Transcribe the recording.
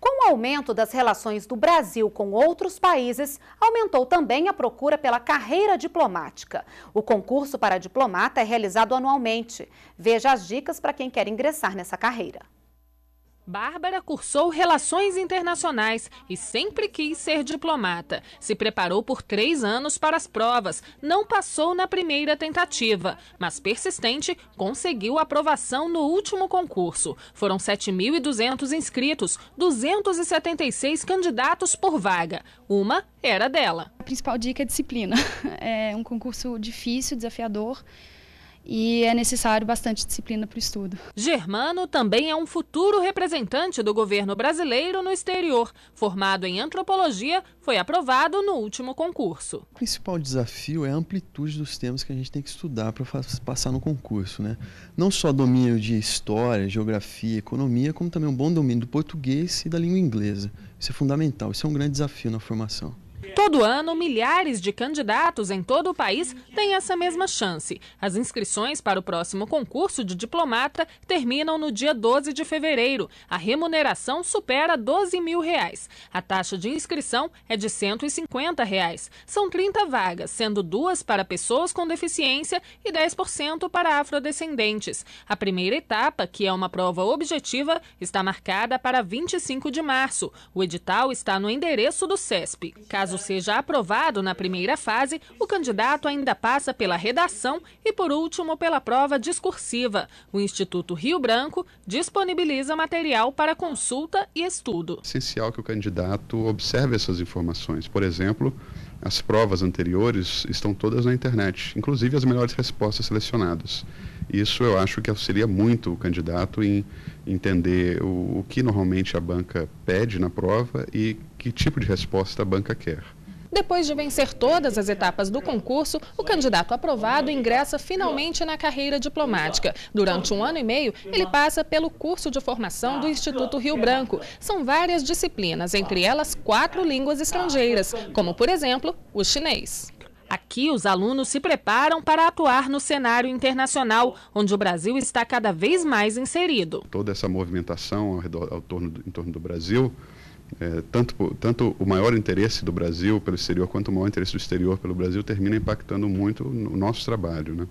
Com o aumento das relações do Brasil com outros países, aumentou também a procura pela carreira diplomática. O concurso para diplomata é realizado anualmente. Veja as dicas para quem quer ingressar nessa carreira. Bárbara cursou Relações Internacionais e sempre quis ser diplomata. Se preparou por três anos para as provas, não passou na primeira tentativa, mas persistente conseguiu aprovação no último concurso. Foram 7.200 inscritos, 276 candidatos por vaga. Uma era dela. A principal dica é disciplina. É um concurso difícil, desafiador e é necessário bastante disciplina para o estudo. Germano também é um futuro representante do governo brasileiro no exterior. Formado em antropologia, foi aprovado no último concurso. O principal desafio é a amplitude dos temas que a gente tem que estudar para passar no concurso. Né? Não só domínio de história, geografia, economia, como também um bom domínio do português e da língua inglesa. Isso é fundamental, isso é um grande desafio na formação. Todo ano, milhares de candidatos em todo o país têm essa mesma chance. As inscrições para o próximo concurso de diplomata terminam no dia 12 de fevereiro. A remuneração supera 12 mil reais. A taxa de inscrição é de 150 reais. São 30 vagas, sendo duas para pessoas com deficiência e 10% para afrodescendentes. A primeira etapa, que é uma prova objetiva, está marcada para 25 de março. O edital está no endereço do CESP. Caso Caso seja aprovado na primeira fase, o candidato ainda passa pela redação e, por último, pela prova discursiva. O Instituto Rio Branco disponibiliza material para consulta e estudo. É essencial que o candidato observe essas informações. Por exemplo, as provas anteriores estão todas na internet, inclusive as melhores respostas selecionadas. Isso eu acho que auxilia muito o candidato em entender o, o que normalmente a banca pede na prova e que tipo de resposta a banca quer. Depois de vencer todas as etapas do concurso, o candidato aprovado ingressa finalmente na carreira diplomática. Durante um ano e meio, ele passa pelo curso de formação do Instituto Rio Branco. São várias disciplinas, entre elas quatro línguas estrangeiras, como, por exemplo, o chinês. Aqui, os alunos se preparam para atuar no cenário internacional, onde o Brasil está cada vez mais inserido. Toda essa movimentação ao redor, ao torno, em torno do Brasil, é, tanto, tanto o maior interesse do Brasil pelo exterior quanto o maior interesse do exterior pelo Brasil termina impactando muito o no nosso trabalho. Né?